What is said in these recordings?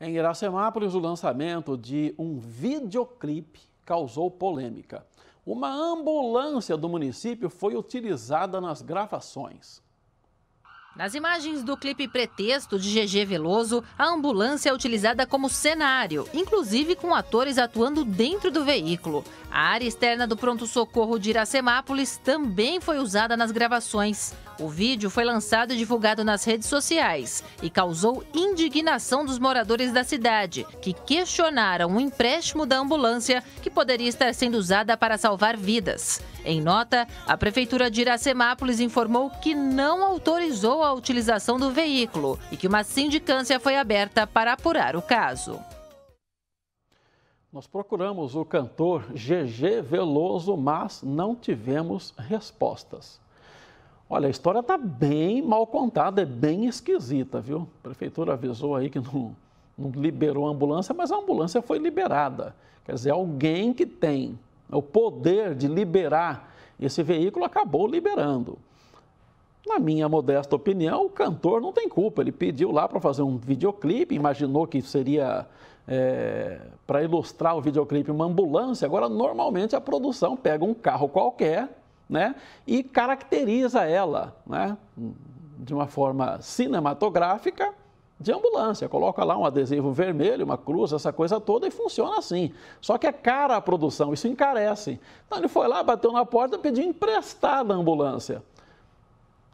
Em Iracemápolis, o lançamento de um videoclipe causou polêmica. Uma ambulância do município foi utilizada nas gravações. Nas imagens do clipe Pretexto de GG Veloso, a ambulância é utilizada como cenário, inclusive com atores atuando dentro do veículo. A área externa do pronto-socorro de Iracemápolis também foi usada nas gravações. O vídeo foi lançado e divulgado nas redes sociais e causou indignação dos moradores da cidade, que questionaram o empréstimo da ambulância que poderia estar sendo usada para salvar vidas. Em nota, a Prefeitura de Iracemápolis informou que não autorizou a utilização do veículo e que uma sindicância foi aberta para apurar o caso. Nós procuramos o cantor GG Veloso, mas não tivemos respostas. Olha, a história está bem mal contada, é bem esquisita, viu? A prefeitura avisou aí que não, não liberou a ambulância, mas a ambulância foi liberada. Quer dizer, alguém que tem o poder de liberar esse veículo acabou liberando. Na minha modesta opinião, o cantor não tem culpa. Ele pediu lá para fazer um videoclipe, imaginou que seria é, para ilustrar o videoclipe uma ambulância. Agora, normalmente a produção pega um carro qualquer né, e caracteriza ela né, de uma forma cinematográfica de ambulância. Coloca lá um adesivo vermelho, uma cruz, essa coisa toda e funciona assim. Só que é cara a produção, isso encarece. Então ele foi lá, bateu na porta, pediu emprestada a ambulância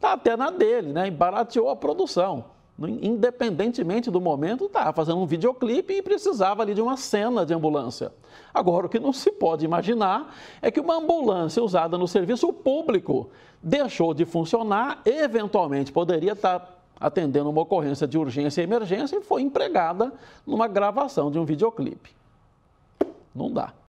está até na dele, né? E barateou a produção. Independentemente do momento, estava tá fazendo um videoclipe e precisava ali de uma cena de ambulância. Agora, o que não se pode imaginar é que uma ambulância usada no serviço público deixou de funcionar, eventualmente poderia estar tá atendendo uma ocorrência de urgência e emergência e foi empregada numa gravação de um videoclipe. Não dá.